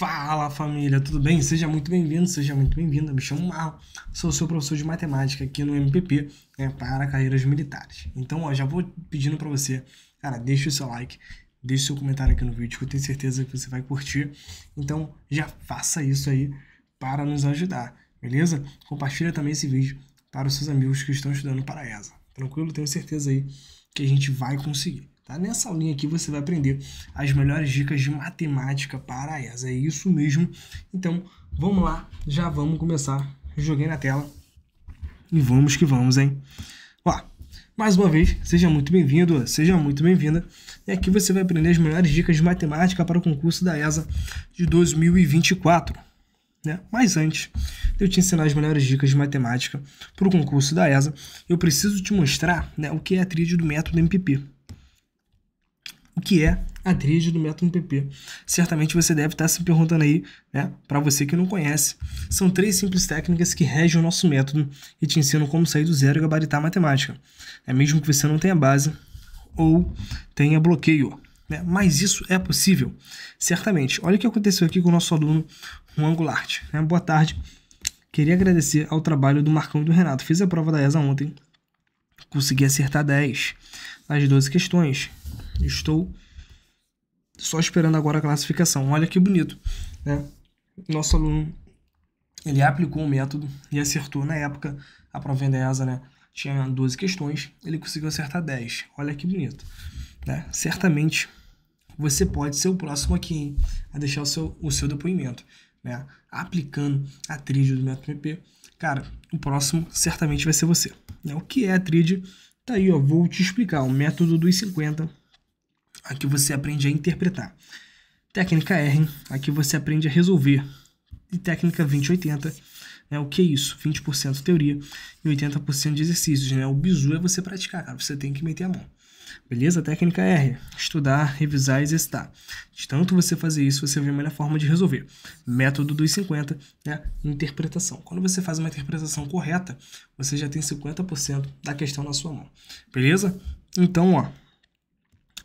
Fala família, tudo bem? Seja muito bem-vindo, seja muito bem-vinda. Me chamo Marlon, sou seu professor de matemática aqui no MPP né, para carreiras militares. Então, ó, já vou pedindo para você, cara, deixa o seu like, deixa o seu comentário aqui no vídeo, que eu tenho certeza que você vai curtir. Então, já faça isso aí para nos ajudar, beleza? Compartilha também esse vídeo para os seus amigos que estão estudando para a ESA. Tranquilo? Tenho certeza aí que a gente vai conseguir. Tá? Nessa aulinha aqui você vai aprender as melhores dicas de matemática para a ESA. É isso mesmo. Então, vamos lá, já vamos começar. Joguei na tela e vamos que vamos, hein? Ó, mais uma vez, seja muito bem-vindo, seja muito bem-vinda. E aqui você vai aprender as melhores dicas de matemática para o concurso da ESA de 2024. Né? Mas antes de eu te ensinar as melhores dicas de matemática para o concurso da ESA, eu preciso te mostrar né, o que é a tríade do método MPP o que é a tríade do método PP. Certamente você deve estar se perguntando aí, né? Para você que não conhece, são três simples técnicas que regem o nosso método e te ensinam como sair do zero e gabaritar a matemática. É mesmo que você não tenha base ou tenha bloqueio. Né? Mas isso é possível? Certamente. Olha o que aconteceu aqui com o nosso aluno Juan Goulart. Né? Boa tarde. Queria agradecer ao trabalho do Marcão e do Renato. Fiz a prova da ESA ontem. Consegui acertar 10 das 12 questões Estou só esperando agora a classificação. Olha que bonito, né? Nosso aluno, ele aplicou o método e acertou na época a prova ESA, é né? Tinha 12 questões, ele conseguiu acertar 10. Olha que bonito, né? Certamente você pode ser o próximo aqui hein? a deixar o seu, o seu depoimento, né? Aplicando a trilha do método MP, cara, o próximo certamente vai ser você. Né? O que é a trilha? Tá aí, ó, vou te explicar. O método dos 50 Aqui você aprende a interpretar. Técnica R, aqui você aprende a resolver. E técnica 2080, né? O que é isso? 20% teoria e 80% de exercícios, né? O bizu é você praticar, cara. Você tem que meter a mão. Beleza? Técnica R. Estudar, revisar e exercitar. De tanto você fazer isso, você vê a melhor forma de resolver. Método dos 50, né? Interpretação. Quando você faz uma interpretação correta, você já tem 50% da questão na sua mão. Beleza? Então, ó.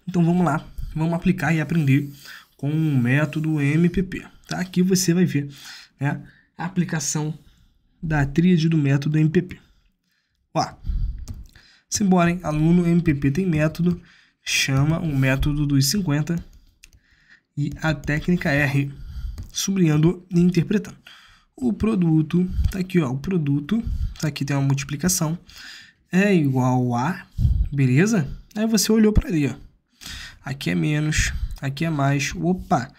Então vamos lá, vamos aplicar e aprender com o método MPP. Tá? Aqui você vai ver né, a aplicação da tríade do método MPP. Ó, simbora, hein? aluno MPP tem método, chama o método dos 50 e a técnica R, sublinhando e interpretando. O produto, tá aqui, ó, o produto, tá aqui tem uma multiplicação, é igual a, beleza? Aí você olhou para ali, ó aqui é menos, aqui é mais. Opa,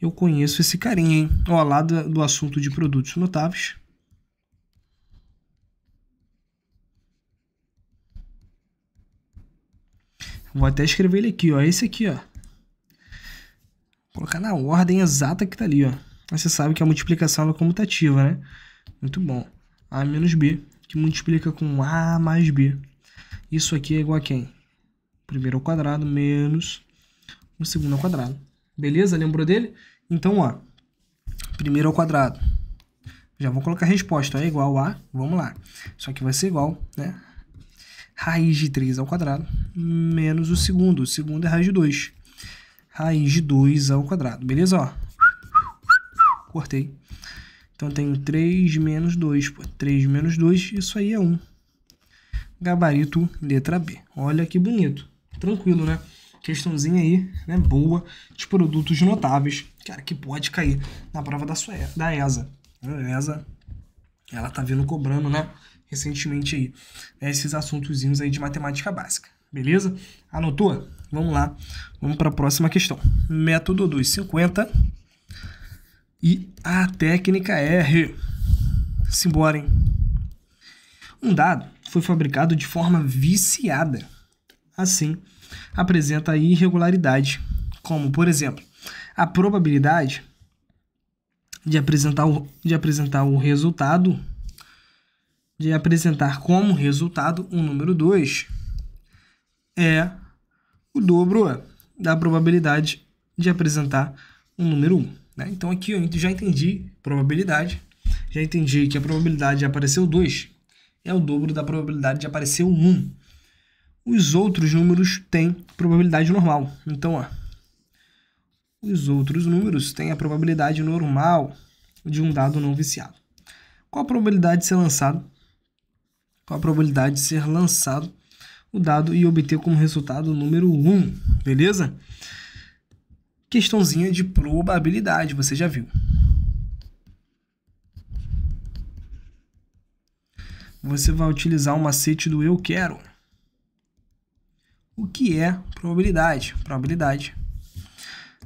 eu conheço esse carinha, hein? Ó, lá do, do assunto de produtos notáveis. Vou até escrever ele aqui, ó. Esse aqui, ó. Vou colocar na ordem exata que tá ali, ó. Mas você sabe que a multiplicação é comutativa, né? Muito bom. A menos B, que multiplica com A mais B. Isso aqui é igual a quem? Primeiro ao quadrado menos no segundo ao quadrado. Beleza? Lembrou dele? Então, ó, primeiro ao quadrado. Já vou colocar a resposta, é igual a, vamos lá. Só que vai ser igual, né? Raiz de 3 ao quadrado menos o segundo. O segundo é raiz de 2. Raiz de 2 ao quadrado, beleza? Ó, cortei. Então, eu tenho 3 menos 2. Pô, 3 menos 2, isso aí é 1. Gabarito, letra B. Olha que bonito. Tranquilo, né? questãozinha aí, né, boa, de produtos notáveis, cara, que pode cair na prova da, sua, da ESA. A ESA, ela tá vindo cobrando, né, recentemente aí, né, esses assuntozinhos aí de matemática básica, beleza? Anotou? Vamos lá, vamos para a próxima questão. Método 250 e a técnica R. Simbora, hein? Um dado foi fabricado de forma viciada. Assim, apresenta irregularidade, como, por exemplo, a probabilidade de apresentar o, de apresentar o resultado, de apresentar como resultado o um número 2, é o dobro da probabilidade de apresentar um número 1. Um, né? Então aqui eu já entendi probabilidade, já entendi que a probabilidade de aparecer o 2 é o dobro da probabilidade de aparecer o 1. Um. Os outros números têm probabilidade normal. Então, ó, os outros números têm a probabilidade normal de um dado não viciado. Qual a probabilidade de ser lançado? Qual a probabilidade de ser lançado o dado e obter como resultado o número 1, beleza? Questãozinha de probabilidade, você já viu. Você vai utilizar o macete do eu quero o que é probabilidade. Probabilidade.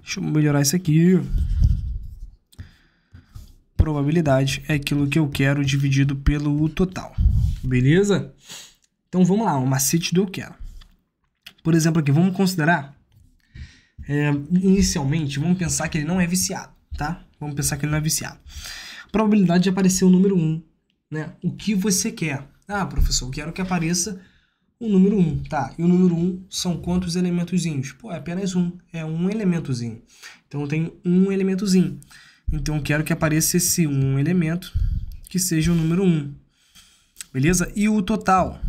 Deixa eu melhorar isso aqui. Probabilidade é aquilo que eu quero dividido pelo total. Beleza? Então vamos lá, o macete do eu quero. Por exemplo, aqui, vamos considerar. É, inicialmente, vamos pensar que ele não é viciado, tá? Vamos pensar que ele não é viciado. Probabilidade de aparecer o número 1, um, né? O que você quer? Ah, professor, eu quero que apareça o número 1, tá? E o número 1 são quantos elementozinhos? Pô, é apenas um, é um elementozinho. Então eu tenho um elementozinho. Então eu quero que apareça esse um elemento que seja o número 1. Beleza? E o total?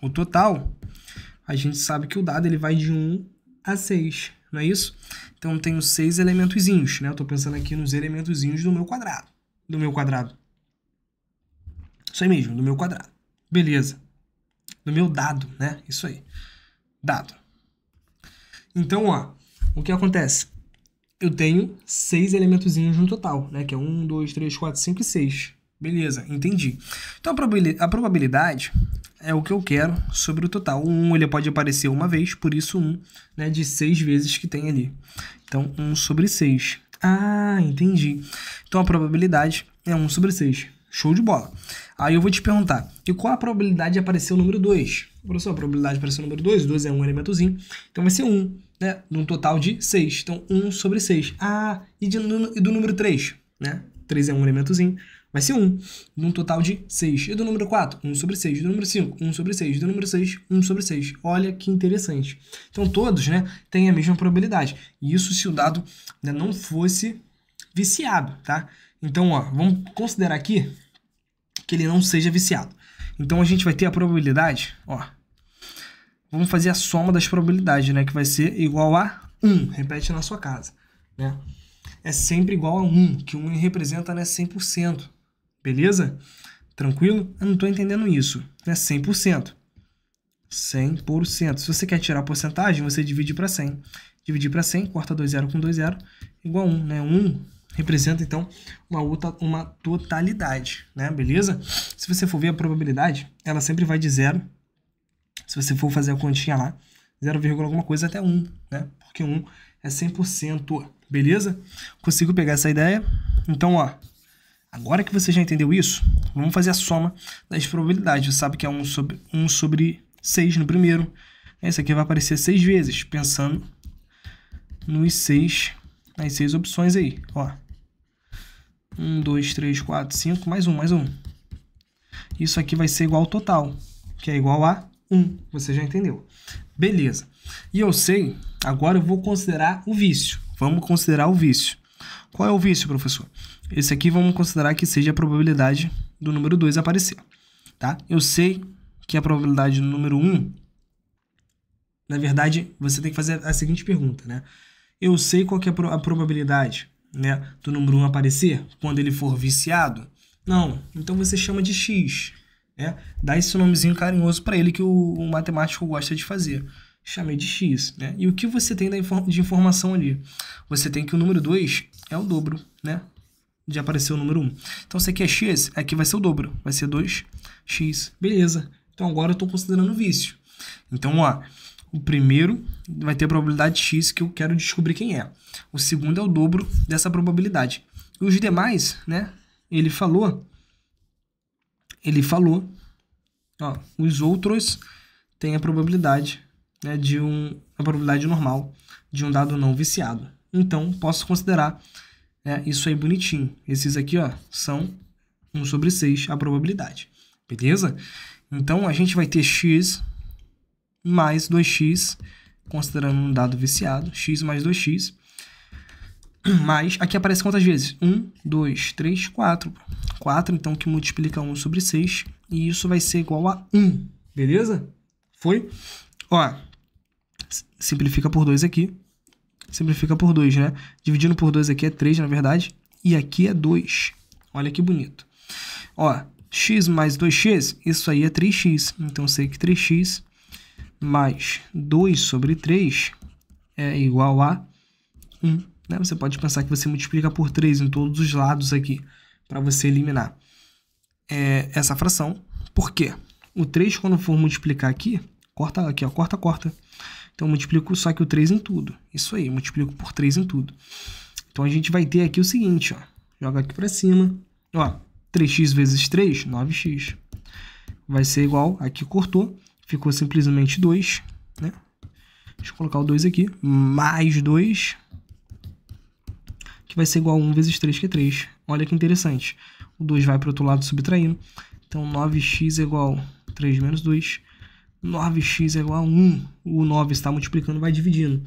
O total, a gente sabe que o dado ele vai de 1 a 6, não é isso? Então eu tenho seis elementozinhos, né? Eu tô pensando aqui nos elementozinhos do meu quadrado. Do meu quadrado. Isso aí mesmo, do meu quadrado. Beleza no meu dado, né? Isso aí. Dado. Então, ó, o que acontece? Eu tenho seis elementos no total, né? Que é um, dois, três, quatro, cinco e seis. Beleza, entendi. Então, a probabilidade é o que eu quero sobre o total. O ele pode aparecer uma vez, por isso um, né, de seis vezes que tem ali. Então, um sobre seis. Ah, entendi. Então, a probabilidade é um sobre seis. Show de bola. Aí eu vou te perguntar, e qual a probabilidade de aparecer o número 2? Professor, a probabilidade de aparecer o número 2, 2 é um elementozinho, então vai ser 1, um, né? Num total de 6, então 1 sobre 6. Ah, e, de, e do número 3, né? 3 é um elementozinho, vai ser 1, num total de 6. E do número 4, 1 sobre 6. Do número 5, 1 sobre 6. Do número 6, 1 sobre 6. Olha que interessante. Então todos, né, têm a mesma probabilidade. E isso se o dado né, não fosse viciado, tá? Então, ó, vamos considerar aqui que ele não seja viciado. Então a gente vai ter a probabilidade, ó. Vamos fazer a soma das probabilidades, né? Que vai ser igual a 1. Repete na sua casa, né? É sempre igual a 1, que 1 representa né, 100%. Beleza? Tranquilo? Eu não estou entendendo isso. É 100%. 100%. Se você quer tirar a porcentagem, você divide para 100. Dividir para 100, corta 2,0 com 2,0, igual a 1, né? 1 representa então uma, outra, uma totalidade, né? Beleza? Se você for ver a probabilidade, ela sempre vai de zero. Se você for fazer a continha lá, 0, alguma coisa até 1, né? Porque 1 é 100%, beleza? Consigo pegar essa ideia? Então, ó, agora que você já entendeu isso, vamos fazer a soma das probabilidades. Você sabe que é 1 sobre, 1 sobre 6 no primeiro. Esse aqui vai aparecer 6 vezes, pensando nos 6, nas 6 opções aí, ó. 1, 2, 3, 4, 5, mais 1, mais 1. Isso aqui vai ser igual ao total, que é igual a 1. Você já entendeu. Beleza. E eu sei, agora eu vou considerar o vício. Vamos considerar o vício. Qual é o vício, professor? Esse aqui vamos considerar que seja a probabilidade do número 2 aparecer. Tá? Eu sei que a probabilidade do número 1... na verdade, você tem que fazer a seguinte pergunta, né? Eu sei qual é a probabilidade né, do número 1 aparecer quando ele for viciado? Não. Então você chama de x. Né? Dá esse nomezinho carinhoso para ele que o, o, matemático gosta de fazer. Chamei de x. Né? E o que você tem de informação ali? Você tem que o número 2 é o dobro né? de aparecer o número 1. Então se aqui é x, aqui vai ser o dobro. Vai ser 2x. Beleza. Então agora eu estou considerando vício. Então, ó, o primeiro vai ter a probabilidade X que eu quero descobrir quem é. O segundo é o dobro dessa probabilidade. E os demais, né? Ele falou. Ele falou. Ó, os outros têm a probabilidade né, de um. A probabilidade normal de um dado não viciado. Então, posso considerar né, isso aí bonitinho. Esses aqui, ó, são 1 sobre 6 a probabilidade. Beleza? Então, a gente vai ter x mais 2x, considerando um dado viciado, x mais 2x, mais, aqui aparece quantas vezes? 1, 2, 3, 4. 4, então, que multiplica 1 sobre 6, e isso vai ser igual a 1, beleza? Foi? Ó, simplifica por 2 aqui, simplifica por 2, né? Dividindo por 2 aqui é 3, na verdade, e aqui é 2. Olha que bonito. Ó, x mais 2x, isso aí é 3x, então eu sei que 3x mais 2 sobre 3 é igual a 1. Né? Você pode pensar que você multiplica por 3 em todos os lados aqui, para você eliminar é, essa fração. Por quê? O 3, quando for multiplicar aqui, corta aqui, ó, corta, corta. Então, eu multiplico só que o 3 em tudo. Isso aí, multiplico por 3 em tudo. Então, a gente vai ter aqui o seguinte, ó. Joga aqui para cima. Ó, 3x vezes 3, 9x. Vai ser igual, aqui cortou, ficou simplesmente 2, né? Deixa eu colocar o 2 aqui, mais 2, que vai ser igual a 1 vezes 3, que é 3. Olha que interessante. O 2 vai para o outro lado subtraindo. Então, 9x é igual a 3 menos 2. 9x é igual a 1. O 9 está multiplicando, vai dividindo.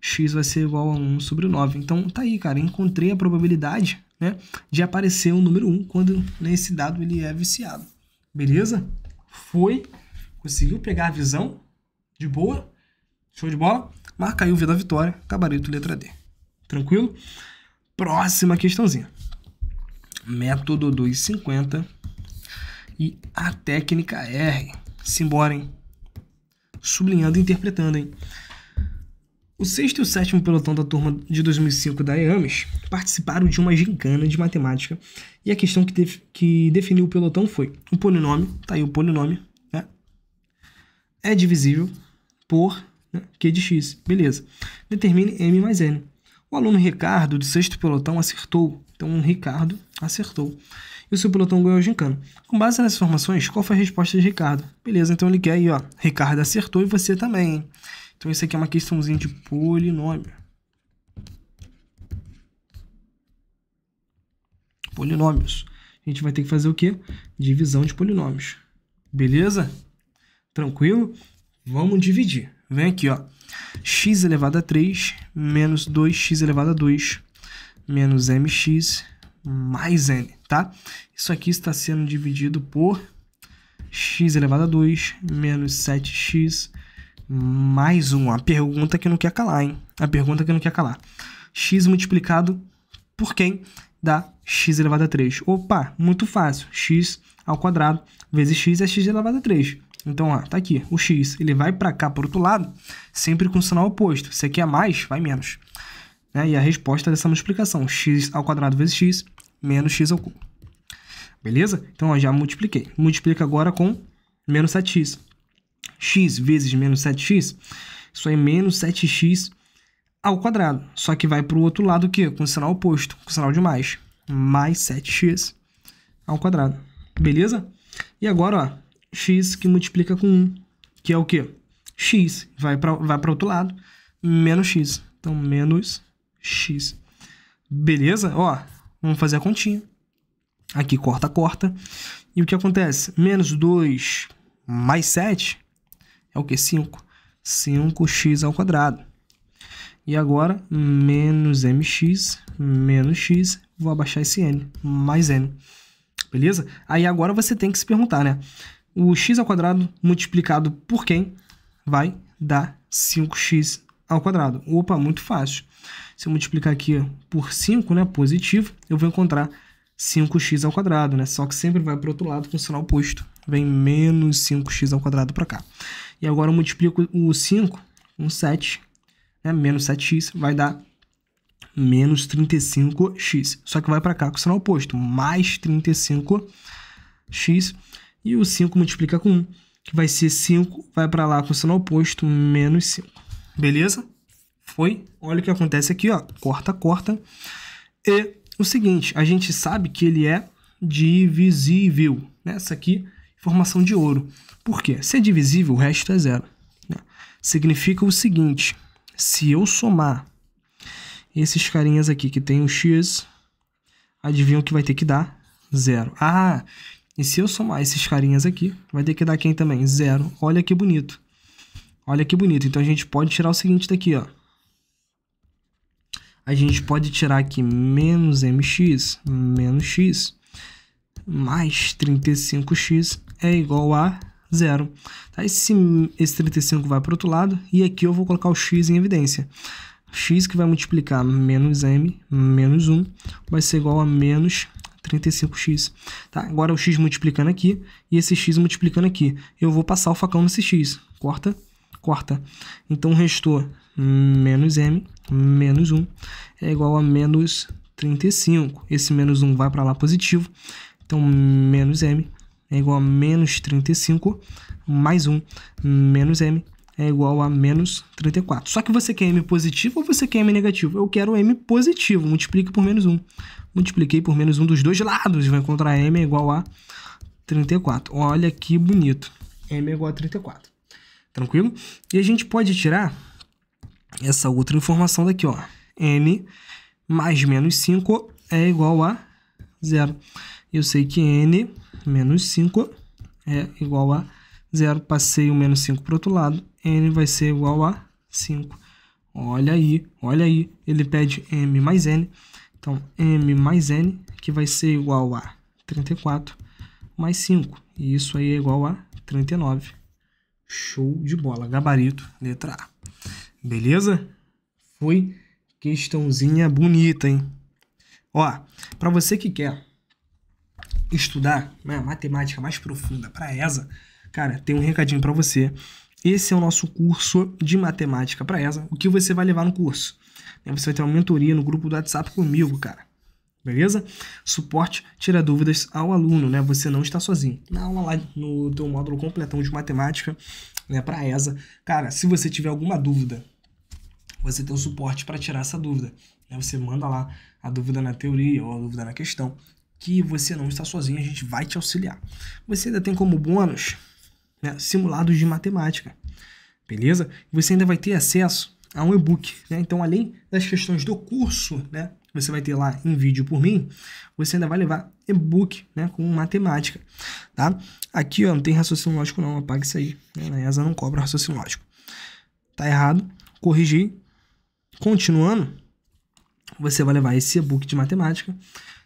x vai ser igual a 1 sobre o 9. Então, tá aí, cara. Encontrei a probabilidade né, de aparecer o número 1 quando nesse dado ele é viciado. Beleza? Foi. Conseguiu pegar a visão? De boa? Show de bola? Marca aí o V da vitória, gabarito letra D. Tranquilo? Próxima questãozinha. Método 250 e a técnica R. Simbora, hein? Sublinhando e interpretando, hein? O sexto e o sétimo pelotão da turma de 2005 da EAMES participaram de uma gincana de matemática e a questão que, def que definiu o pelotão foi o um polinômio, tá aí o polinômio, é divisível por né, Q de X. Beleza. Determine M mais N. O aluno Ricardo, do sexto pelotão, acertou. Então, o Ricardo acertou. E o seu pelotão ganhou o gincana. Com base nessas informações, qual foi a resposta de Ricardo? Beleza, então ele quer aí, ó. Ricardo acertou e você também. Hein? Então, isso aqui é uma questãozinha de polinômio. Polinômios. A gente vai ter que fazer o quê? Divisão de polinômios. Beleza? Tranquilo? Vamos dividir. Vem aqui, ó. x elevado a 3 menos 2x elevado a 2 menos mx mais n, tá? Isso aqui está sendo dividido por x elevado a 2 menos 7x mais 1. A pergunta que não quer calar, hein? A pergunta que não quer calar. x multiplicado por quem dá x elevado a 3. Opa, muito fácil. x ao quadrado vezes x é x elevado a 3. Então, ó, ah, tá aqui, o x, ele vai para cá, para outro lado, sempre com o sinal oposto. Se aqui é mais, vai menos. Né? E a resposta dessa multiplicação, x ao quadrado vezes x, menos x ao cubo. Beleza? Então, ó, já multipliquei. Multiplica agora com menos 7x. x vezes menos 7x, isso é menos 7x ao quadrado. Só que vai para o outro lado o quê? Com o sinal oposto, com o sinal de mais. Mais 7x ao quadrado. Beleza? E agora, ó, x que multiplica com 1, que é o quê? x, vai para vai o outro lado, menos x. Então, menos x. Beleza? Ó, vamos fazer a continha. Aqui, corta, corta. E o que acontece? Menos 2 mais 7 é o que? 5. 5x ao quadrado. E agora, menos mx menos x, vou abaixar esse n, mais n. Beleza? Aí agora você tem que se perguntar, né? o x ao quadrado multiplicado por quem vai dar 5x ao quadrado. Opa, muito fácil. Se eu multiplicar aqui por 5, né, positivo, eu vou encontrar 5x ao quadrado, né? Só que sempre vai para o outro lado com o sinal oposto. Vem menos 5x ao quadrado para cá. E agora eu multiplico o 5 com 7, né? menos 7x, vai dar menos 35x. Só que vai para cá com o sinal oposto, mais 35x e o 5 multiplica com 1, que vai ser 5, vai para lá com o sinal oposto, menos 5. Beleza? Foi? Olha o que acontece aqui, ó. Corta, corta. E o seguinte, a gente sabe que ele é divisível. Né? Essa aqui, formação de ouro. Por quê? Se é divisível, o resto é zero. Né? Significa o seguinte, se eu somar esses carinhas aqui que tem um x, adivinham que vai ter que dar zero. Ah, e se eu somar esses carinhas aqui, vai ter que dar quem também? Zero. Olha que bonito. Olha que bonito. Então a gente pode tirar o seguinte daqui, ó. A gente pode tirar aqui menos mx menos x mais 35x é igual a zero. Tá? Esse, esse 35 vai para o outro lado e aqui eu vou colocar o x em evidência. x que vai multiplicar menos m menos 1 vai ser igual a menos 35x. Tá? Agora o x multiplicando aqui e esse x multiplicando aqui. Eu vou passar o facão nesse x. Corta, corta. Então restou menos m menos 1 é igual a menos 35. Esse menos 1 vai para lá positivo. Então menos m é igual a menos 35 mais 1 menos m é igual a menos 34. Só que você quer m positivo ou você quer m negativo? Eu quero m positivo, multiplique por menos 1 multipliquei por menos um dos dois lados, vai encontrar m é igual a 34. Olha que bonito. m é igual a 34. Tranquilo? E a gente pode tirar essa outra informação daqui, ó. n mais menos 5 é igual a zero. Eu sei que n menos 5 é igual a zero. Passei o menos 5 para o outro lado, n vai ser igual a 5. Olha aí, olha aí. Ele pede m mais n então, m mais n, que vai ser igual a 34 mais 5. E isso aí é igual a 39. Show de bola. Gabarito, letra A. Beleza? Foi questãozinha bonita, hein? Ó, para você que quer estudar né, matemática mais profunda para ESA, cara, tem um recadinho para você. Esse é o nosso curso de matemática para ESA. O que você vai levar no curso? Você vai ter uma mentoria no grupo do WhatsApp comigo, cara. Beleza? Suporte tira dúvidas ao aluno, né? Você não está sozinho. Na aula lá no teu módulo completão de matemática, né, para ESA, cara, se você tiver alguma dúvida, você tem um suporte para tirar essa dúvida. Né? Você manda lá a dúvida na teoria ou a dúvida na questão, que você não está sozinho, a gente vai te auxiliar. Você ainda tem como bônus né, simulados de matemática, beleza? Você ainda vai ter acesso a um e-book. Né? Então, além das questões do curso, né, você vai ter lá em vídeo por mim, você ainda vai levar e-book né, com matemática. Tá? Aqui ó, não tem raciocínio lógico não, apaga isso aí. Né? Na ESA não cobra raciocínio lógico. Tá errado, corrigi. Continuando, você vai levar esse e-book de matemática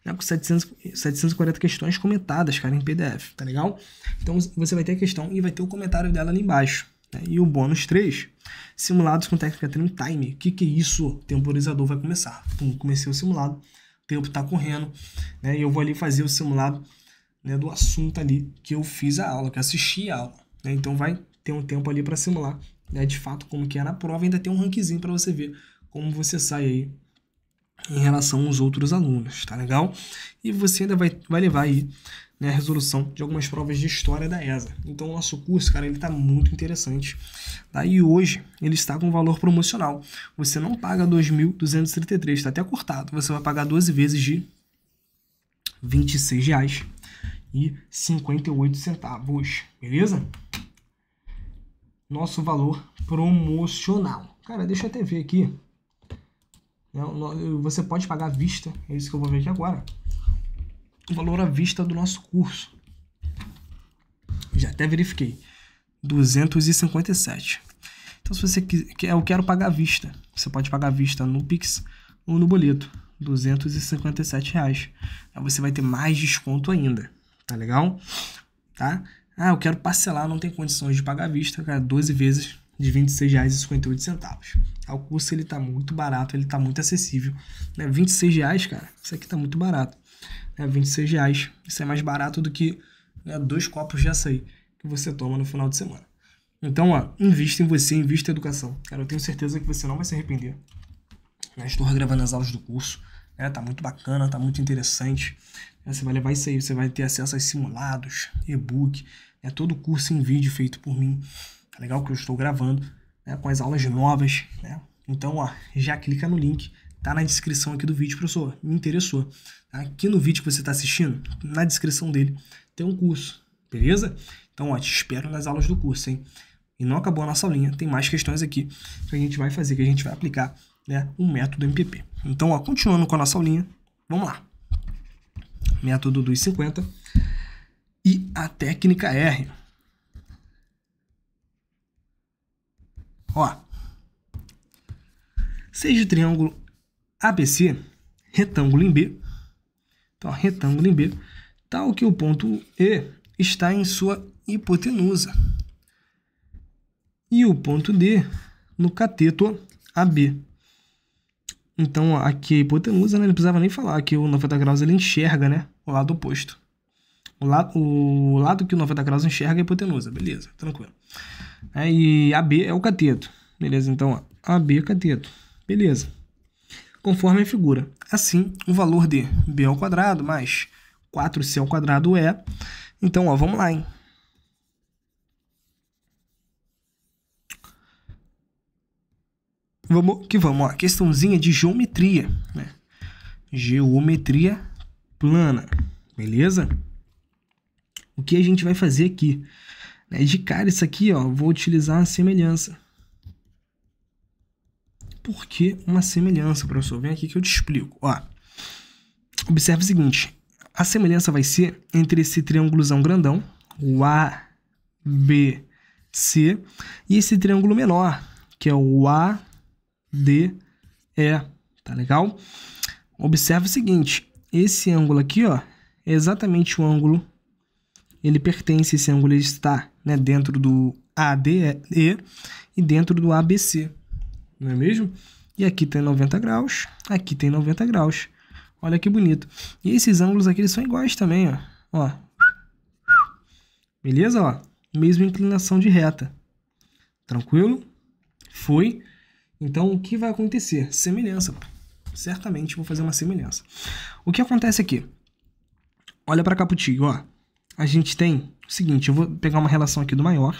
né, com 700, 740 questões comentadas, cara, em PDF, tá legal? Então você vai ter a questão e vai ter o comentário dela ali embaixo. Né? E o bônus 3, simulados com técnica Trim Time. O que, que é isso? temporizador vai começar. Pum, comecei o simulado, o tempo está correndo, né? e eu vou ali fazer o simulado né, do assunto ali que eu fiz a aula, que assisti a aula. Né? Então vai ter um tempo ali para simular né, de fato como que era é a prova, ainda tem um rankzinho para você ver como você sai aí em relação aos outros alunos, tá legal? E você ainda vai, vai levar aí né, a resolução de algumas provas de história da ESA. Então o nosso curso, cara, ele está muito interessante. Tá? E hoje ele está com valor promocional. Você não paga 2.233, está até cortado. Você vai pagar 12 vezes de R$ 26,58, beleza? Nosso valor promocional. Cara, deixa eu até ver aqui. Você pode pagar à vista, é isso que eu vou ver aqui agora o valor à vista do nosso curso. Já até verifiquei. 257. Então, se você quer, eu quero pagar à vista. Você pode pagar à vista no Pix ou no boleto. 257 reais. Aí você vai ter mais desconto ainda. Tá legal? Tá? Ah, eu quero parcelar, não tem condições de pagar à vista, cara, 12 vezes de R$ 26,58. O curso ele tá muito barato, ele tá muito acessível, né? R$ 26, reais, cara. Isso aqui tá muito barato né, 26 reais. Isso é mais barato do que né, dois copos de açaí que você toma no final de semana. Então, ó, invista em você, invista em educação. Cara, eu tenho certeza que você não vai se arrepender. Né, estou regravando as aulas do curso. Né? Tá muito bacana, tá muito interessante. Né, você vai levar isso aí, você vai ter acesso a simulados, e-book, né? todo o curso em vídeo feito por mim. É legal que eu estou gravando, né? com as aulas novas. Né? Então, ó, já clica no link, tá na descrição aqui do vídeo, professor. Me interessou. Aqui no vídeo que você está assistindo, na descrição dele, tem um curso, beleza? Então, ó, te espero nas aulas do curso, hein? E não acabou a nossa aulinha, tem mais questões aqui que a gente vai fazer, que a gente vai aplicar né, o método MPP. Então, ó, continuando com a nossa aulinha, vamos lá. Método dos 50 e a técnica R. Ó, seja o triângulo ABC retângulo em B então, retângulo em B, tal que o ponto E está em sua hipotenusa. E o ponto D no cateto AB. Então, ó, aqui a é hipotenusa, né, não precisava nem falar que o 90 graus ele enxerga né, o lado oposto. O, la o lado que o 90 graus enxerga é a hipotenusa, beleza, tranquilo. É, e AB é o cateto, beleza? Então, ó, AB é cateto, beleza conforme a figura. Assim, o valor de b ao quadrado mais 4c ao quadrado é. Então, ó, vamos lá, hein? Vamos que vamos, ó, questãozinha de geometria, né? Geometria plana, beleza? O que a gente vai fazer aqui? Né, de cara, isso aqui, ó, vou utilizar a semelhança por que uma semelhança, professor? Vem aqui que eu te explico. Ó, observe o seguinte: a semelhança vai ser entre esse triângulozão grandão, o A, B, C, e esse triângulo menor, que é o A, D, E. Tá legal? Observe o seguinte: esse ângulo aqui, ó, é exatamente o ângulo. Ele pertence, esse ângulo ele está né, dentro do ADE e dentro do ABC não é mesmo? E aqui tem 90 graus, aqui tem 90 graus. Olha que bonito. E esses ângulos aqui eles são iguais também, ó. ó. Beleza? Ó. Mesma inclinação de reta. Tranquilo? Foi. Então, o que vai acontecer? Semelhança. Certamente vou fazer uma semelhança. O que acontece aqui? Olha para cá pro tigo, ó. A gente tem o seguinte, eu vou pegar uma relação aqui do maior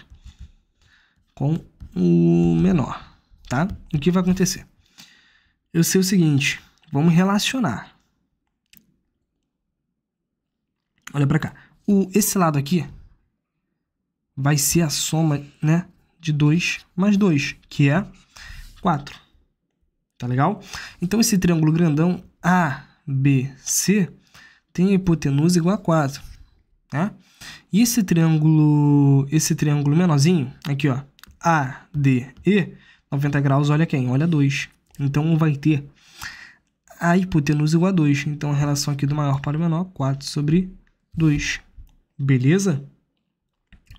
com o menor tá? O que vai acontecer? Eu sei o seguinte, vamos relacionar. Olha para cá. O, esse lado aqui vai ser a soma, né, de 2 mais 2, que é 4. Tá legal? Então, esse triângulo grandão ABC tem a hipotenusa igual a 4, né? E esse triângulo, esse triângulo menorzinho, aqui, ó, ADE, 90 graus, olha quem? Olha 2. Então vai ter a hipotenusa igual a 2. Então a relação aqui do maior para o menor, 4 sobre 2. Beleza?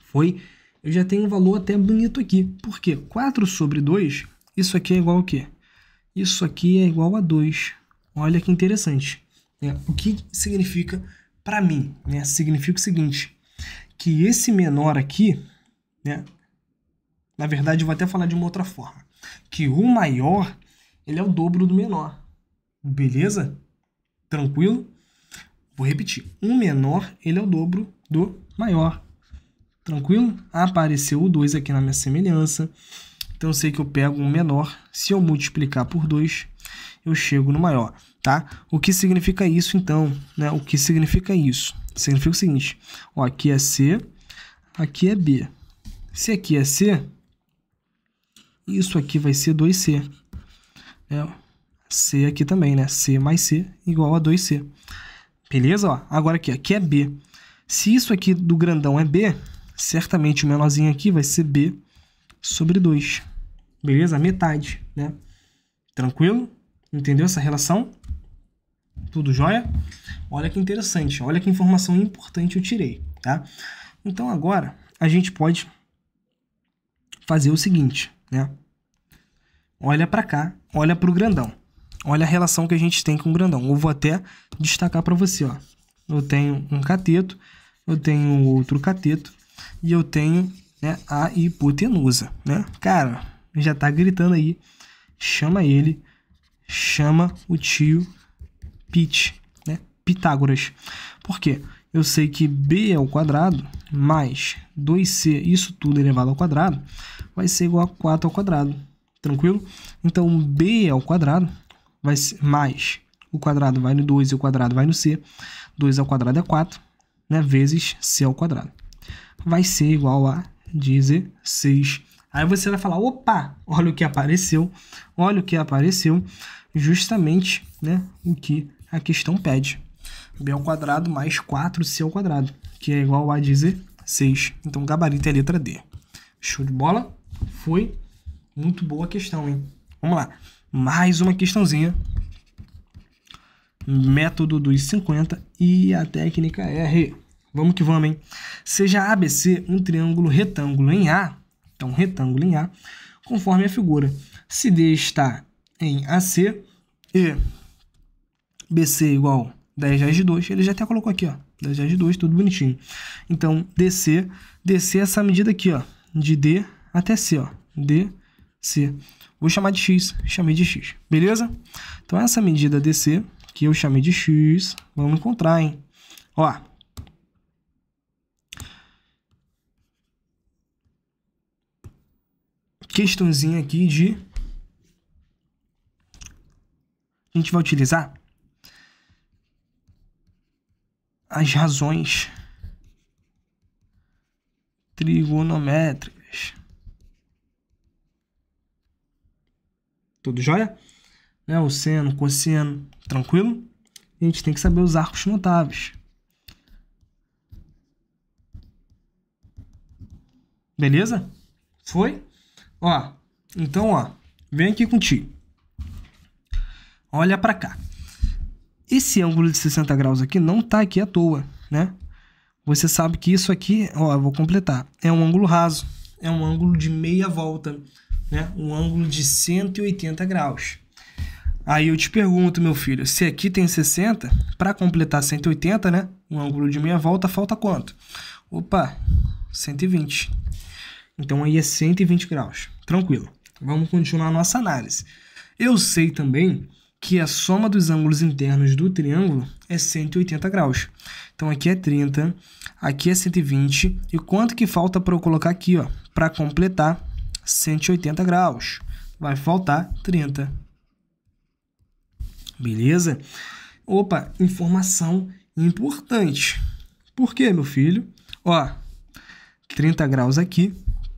Foi? Eu já tenho um valor até bonito aqui. Por quê? 4 sobre 2, isso aqui é igual a quê? Isso aqui é igual a 2. Olha que interessante. É, o que significa para mim? Né? Significa o seguinte, que esse menor aqui, né, na verdade, eu vou até falar de uma outra forma. Que o maior, ele é o dobro do menor. Beleza? Tranquilo? Vou repetir. Um menor, ele é o dobro do maior. Tranquilo? Apareceu o 2 aqui na minha semelhança. Então, eu sei que eu pego um menor. Se eu multiplicar por 2, eu chego no maior, tá? O que significa isso, então? Né? O que significa isso? Significa o seguinte. Ó, aqui é C, aqui é B. Se aqui é C, isso aqui vai ser 2C. É, C aqui também, né? C mais C igual a 2C. Beleza? Ó, agora aqui, aqui é B. Se isso aqui do grandão é B, certamente o menorzinho aqui vai ser B sobre 2. Beleza? Metade, né? Tranquilo? Entendeu essa relação? Tudo jóia? Olha que interessante, olha que informação importante eu tirei, tá? Então agora a gente pode fazer o seguinte, né? olha para cá, olha para o grandão. Olha a relação que a gente tem com o grandão. Eu vou até destacar para você, ó. Eu tenho um cateto, eu tenho outro cateto e eu tenho né, a hipotenusa, né? Cara, já tá gritando aí. Chama ele, chama o tio Pit, né? Pitágoras. Por quê? Eu sei que b é ao quadrado mais 2c, isso tudo elevado ao quadrado, vai ser igual a 4 ao quadrado. Tranquilo? Então, b ao é quadrado vai ser mais o quadrado vai no 2 e o quadrado vai no c. 2 ao quadrado é 4, né? Vezes c ao quadrado. Vai ser igual a 16. Aí você vai falar, opa, olha o que apareceu, olha o que apareceu, justamente né, o que a questão pede. b ao quadrado mais 4c ao quadrado, que é igual a 16. Então, gabarito é a letra D. Show de bola? Foi. Muito boa questão, hein? Vamos lá. Mais uma questãozinha. Método dos 50 e a técnica R. Vamos que vamos, hein? Seja ABC um triângulo retângulo em A, então retângulo em A, conforme a figura. Se D está em AC e BC igual 10 raiz de 2, ele já até colocou aqui, ó, 10 raiz de 2, tudo bonitinho. Então, DC, DC é essa medida aqui, ó, de D até C, ó, D C. Vou chamar de X, chamei de X, beleza? Então, essa medida DC, que eu chamei de X, vamos encontrar, hein? Ó. Questãozinha aqui de... A gente vai utilizar as razões trigonométricas. Tudo jóia? Né? O seno, o cosseno, tranquilo? a gente tem que saber os arcos notáveis. Beleza? Foi? Ó, então, ó, vem aqui contigo. Olha para cá. Esse ângulo de 60 graus aqui não tá aqui à toa, né? Você sabe que isso aqui, ó, eu vou completar, é um ângulo raso, é um ângulo de meia volta né, um ângulo de 180 graus. Aí eu te pergunto, meu filho, se aqui tem 60, para completar 180, né, um ângulo de meia volta, falta quanto? Opa, 120. Então aí é 120 graus. Tranquilo. Vamos continuar a nossa análise. Eu sei também que a soma dos ângulos internos do triângulo é 180 graus. Então aqui é 30, aqui é 120 e quanto que falta para eu colocar aqui, ó, para completar 180 graus. Vai faltar 30. Beleza? Opa, informação importante. Por quê, meu filho? Ó, 30 graus aqui,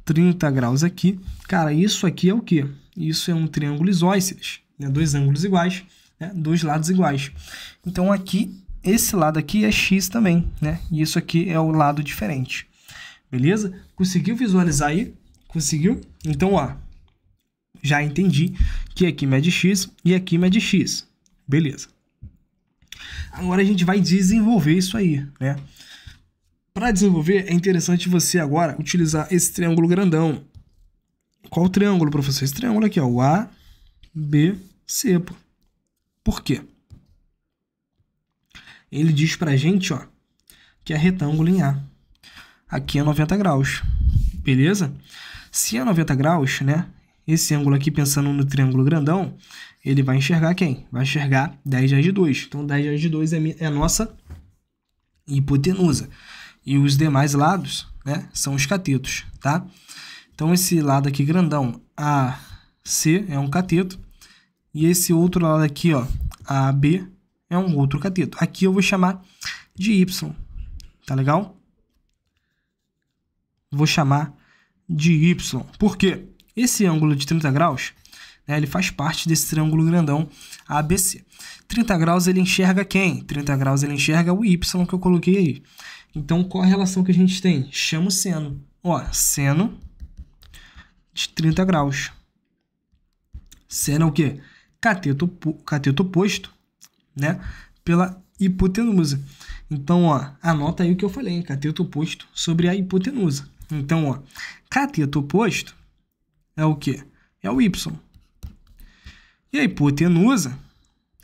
30 graus aqui. Cara, isso aqui é o quê? Isso é um triângulo isósceles, né? dois ângulos iguais, né? dois lados iguais. Então, aqui, esse lado aqui é x também, né? E isso aqui é o lado diferente. Beleza? Conseguiu visualizar aí? Conseguiu? Então, ó, já entendi que aqui mede x e aqui mede x. Beleza. Agora a gente vai desenvolver isso aí, né? Para desenvolver, é interessante você agora utilizar esse triângulo grandão. Qual triângulo, professor? Esse triângulo aqui, ó, o A, B, C. Pô. Por quê? Ele diz pra gente, ó, que é retângulo em A. Aqui é 90 graus, beleza? Beleza? Se é 90 graus, né? Esse ângulo aqui, pensando no triângulo grandão, ele vai enxergar quem? Vai enxergar 10 raiz de 2. Então, 10 raiz de 2 é a é nossa hipotenusa. E os demais lados, né, são os catetos, tá? Então, esse lado aqui grandão, AC, é um cateto. E esse outro lado aqui, ó, AB, é um outro cateto. Aqui eu vou chamar de Y, tá legal? Vou chamar de Y. Por quê? Esse ângulo de 30 graus, né, ele faz parte desse triângulo grandão ABC. 30 graus ele enxerga quem? 30 graus ele enxerga o Y que eu coloquei aí. Então, qual a relação que a gente tem? Chama o seno. Ó, seno de 30 graus. Seno é o quê? Cateto, cateto oposto, né? Pela hipotenusa. Então, ó, anota aí o que eu falei, hein? cateto oposto sobre a hipotenusa. Então, ó, cateto oposto é o quê? É o Y. E a hipotenusa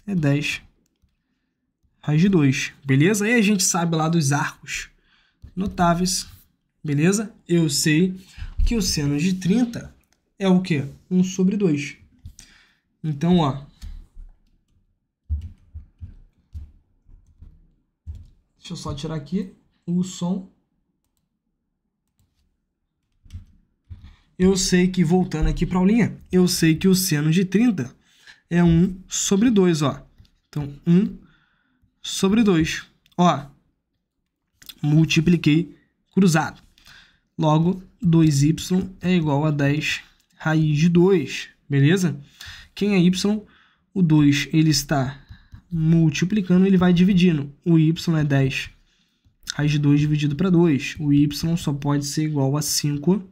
é 10 raiz de 2, beleza? Aí a gente sabe lá dos arcos notáveis, beleza? Eu sei que o seno de 30 é o quê? 1 sobre 2. Então, ó. Deixa eu só tirar aqui o som eu sei que, voltando aqui para a linha, eu sei que o seno de 30 é 1 sobre 2, ó. Então, 1 sobre 2. Ó, multipliquei cruzado. Logo, 2y é igual a 10 raiz de 2, beleza? Quem é y? O 2, ele está multiplicando, ele vai dividindo. O y é 10 raiz de 2 dividido para 2. O y só pode ser igual a 5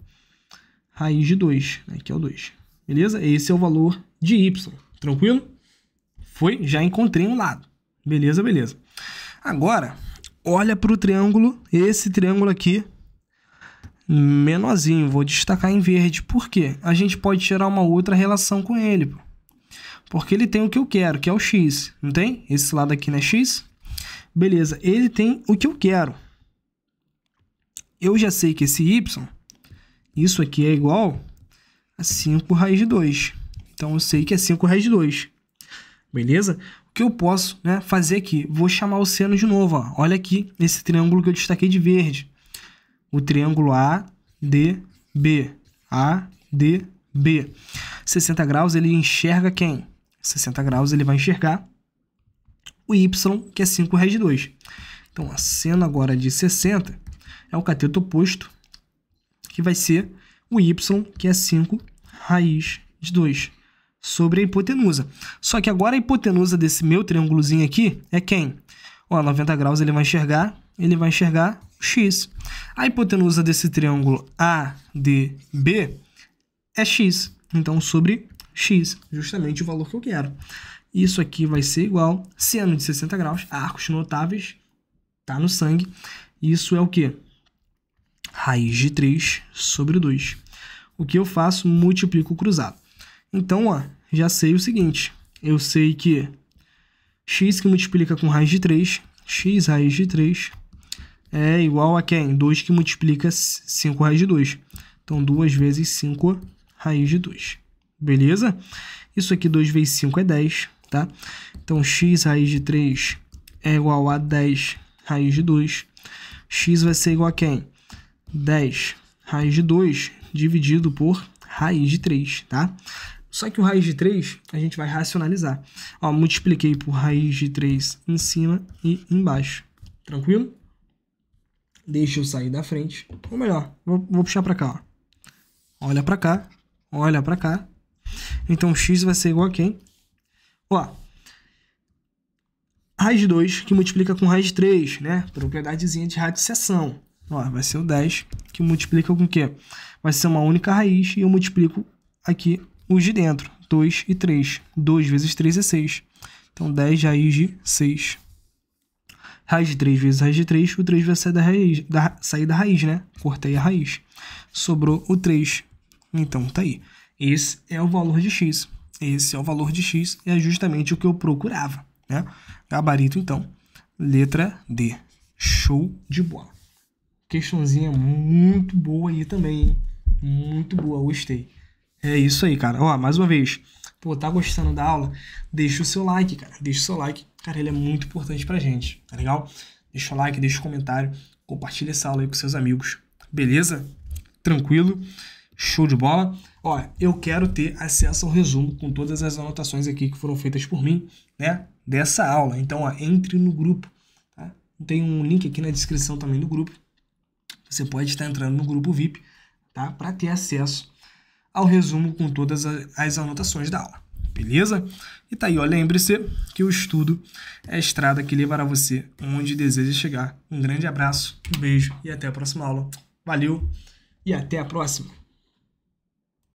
raiz de 2, né, que é o 2. Beleza? Esse é o valor de y. Tranquilo? Foi? Já encontrei um lado. Beleza, beleza. Agora, olha para o triângulo, esse triângulo aqui, menorzinho. Vou destacar em verde. Por quê? A gente pode tirar uma outra relação com ele. Porque ele tem o que eu quero, que é o x. Não tem? Esse lado aqui não é x? Beleza, ele tem o que eu quero. Eu já sei que esse y isso aqui é igual a 5 raiz de 2. Então, eu sei que é 5 raiz de 2. Beleza? O que eu posso né, fazer aqui? Vou chamar o seno de novo. Ó. Olha aqui esse triângulo que eu destaquei de verde. O triângulo ADB. ADB. 60 graus, ele enxerga quem? 60 graus, ele vai enxergar o y, que é 5 raiz de 2. Então, a seno agora de 60 é o cateto oposto que vai ser o y, que é 5 raiz de 2, sobre a hipotenusa. Só que agora a hipotenusa desse meu triângulozinho aqui é quem? Ó, 90 graus ele vai enxergar, ele vai enxergar x. A hipotenusa desse triângulo ADB é x, então sobre x, justamente o valor que eu quero. Isso aqui vai ser igual, seno de 60 graus, arcos notáveis, tá no sangue, isso é o que? raiz de 3 sobre 2. O que eu faço? Multiplico o cruzado. Então, ó, já sei o seguinte. Eu sei que x que multiplica com raiz de 3, x raiz de 3, é igual a quem? 2 que multiplica 5 raiz de 2. Então, 2 vezes 5 raiz de 2. Beleza? Isso aqui, 2 vezes 5 é 10, tá? Então, x raiz de 3 é igual a 10 raiz de 2. x vai ser igual a quem? 10 raiz de 2 dividido por raiz de 3, tá? Só que o raiz de 3 a gente vai racionalizar. Ó, multipliquei por raiz de 3 em cima e embaixo. Tranquilo? Deixa eu sair da frente. Ou melhor, vou, vou puxar para cá. Ó. Olha para cá. Olha para cá. Então x vai ser igual a quem? Ó. Raiz de 2 que multiplica com raiz de 3, né? Propriedadezinha de radissecção. Ó, vai ser o 10, que multiplica com o quê? Vai ser uma única raiz e eu multiplico aqui os de dentro, 2 e 3. 2 vezes 3 é 6. Então, 10 raiz de 6. Raiz de 3 vezes raiz de 3, o 3 vai sair da raiz, da, sair da raiz, né? Cortei a raiz. Sobrou o 3. Então, tá aí. Esse é o valor de x. Esse é o valor de x, e é justamente o que eu procurava, né? Gabarito, então, letra D. Show de bola questãozinha muito boa aí também, hein? Muito boa, gostei. É isso aí, cara. Ó, mais uma vez, pô, tá gostando da aula? Deixa o seu like, cara. Deixa o seu like. Cara, ele é muito importante pra gente, tá legal? Deixa o like, deixa o comentário, compartilha essa aula aí com seus amigos. Beleza? Tranquilo? Show de bola? Ó, eu quero ter acesso ao resumo com todas as anotações aqui que foram feitas por mim, né? Dessa aula. Então, ó, entre no grupo. Tá? Tem um link aqui na descrição também do grupo. Você pode estar entrando no grupo VIP, tá? Para ter acesso ao resumo com todas as anotações da aula. Beleza? E tá aí, ó, lembre-se que o estudo é a estrada que levará você onde deseja chegar. Um grande abraço, um beijo e até a próxima aula. Valeu e até a próxima.